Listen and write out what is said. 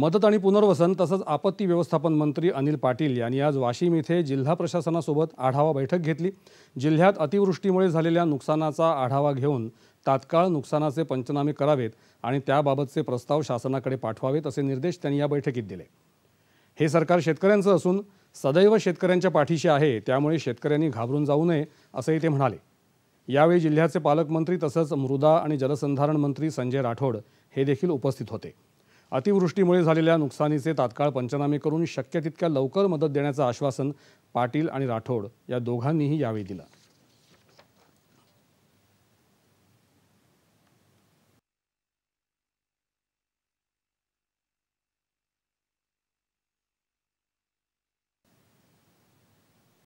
मदत आणि पुनर्वसन तसंच आपत्ती व्यवस्थापन मंत्री अनिल पाटील यांनी आज वाशिम इथे जिल्हा प्रशासनासोबत आढावा बैठक घेतली जिल्ह्यात अतिवृष्टीमुळे झालेल्या नुकसानाचा आढावा घेऊन तात्काळ नुकसानाचे पंचनामे करावेत आणि त्याबाबतचे प्रस्ताव शासनाकडे पाठवावेत असे निर्देश त्यांनी या बैठकीत दिले हे सरकार शेतकऱ्यांचं असून सदैव शेतकऱ्यांच्या पाठीशी आहे त्यामुळे शेतकऱ्यांनी घाबरून जाऊ नये असंही ते म्हणाले यावेळी जिल्ह्याचे पालकमंत्री तसंच मृदा आणि जलसंधारण मंत्री संजय राठोड हे देखील उपस्थित होते अतिवृष्टीमुळे झालेल्या नुकसानीचे तात्काळ पंचनामे करून शक्य तितक्या लवकर मदत देण्याचं आश्वासन पाटील आणि राठोड या दोघांनीही यावेळी दिलं